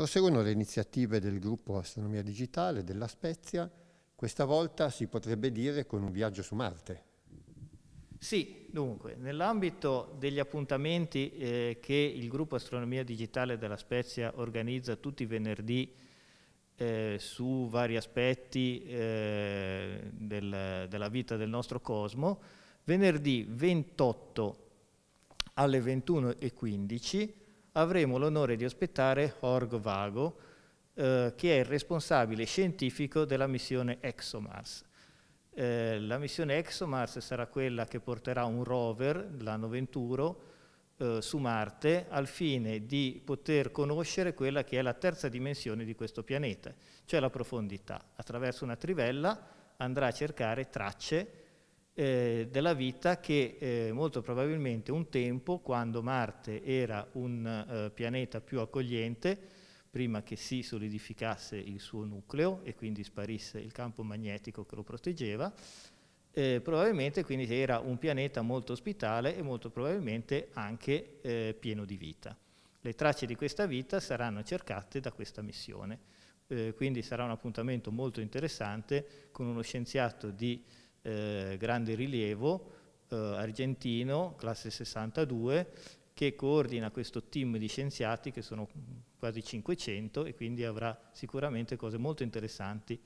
Proseguono le iniziative del gruppo Astronomia Digitale della Spezia, questa volta si potrebbe dire con un viaggio su Marte. Sì, dunque, nell'ambito degli appuntamenti eh, che il gruppo Astronomia Digitale della Spezia organizza tutti i venerdì eh, su vari aspetti eh, del, della vita del nostro cosmo, venerdì 28 alle 21.15 avremo l'onore di ospitare Org Vago, eh, che è il responsabile scientifico della missione ExoMars. Eh, la missione ExoMars sarà quella che porterà un rover, l'anno Venturo, eh, su Marte al fine di poter conoscere quella che è la terza dimensione di questo pianeta, cioè la profondità. Attraverso una trivella andrà a cercare tracce eh, della vita che eh, molto probabilmente un tempo, quando Marte era un eh, pianeta più accogliente, prima che si solidificasse il suo nucleo e quindi sparisse il campo magnetico che lo proteggeva, eh, probabilmente quindi era un pianeta molto ospitale e molto probabilmente anche eh, pieno di vita. Le tracce di questa vita saranno cercate da questa missione, eh, quindi sarà un appuntamento molto interessante con uno scienziato di eh, grande rilievo, eh, argentino, classe 62, che coordina questo team di scienziati che sono quasi 500 e quindi avrà sicuramente cose molto interessanti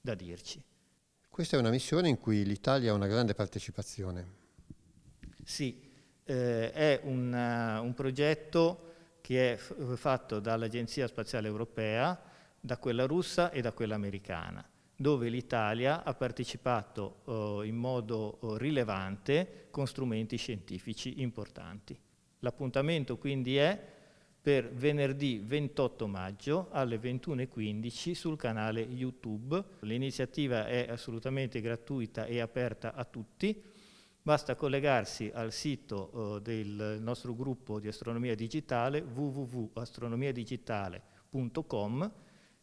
da dirci. Questa è una missione in cui l'Italia ha una grande partecipazione. Sì, eh, è un, uh, un, progetto che è fatto dall'Agenzia Spaziale Europea, da quella russa e da quella americana dove l'Italia ha partecipato eh, in modo eh, rilevante con strumenti scientifici importanti. L'appuntamento quindi è per venerdì 28 maggio alle 21.15 sul canale YouTube. L'iniziativa è assolutamente gratuita e aperta a tutti. Basta collegarsi al sito eh, del nostro gruppo di astronomia digitale www.astronomiadigitale.com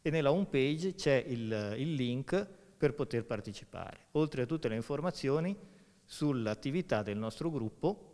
e nella home page c'è il, il link per poter partecipare, oltre a tutte le informazioni sull'attività del nostro gruppo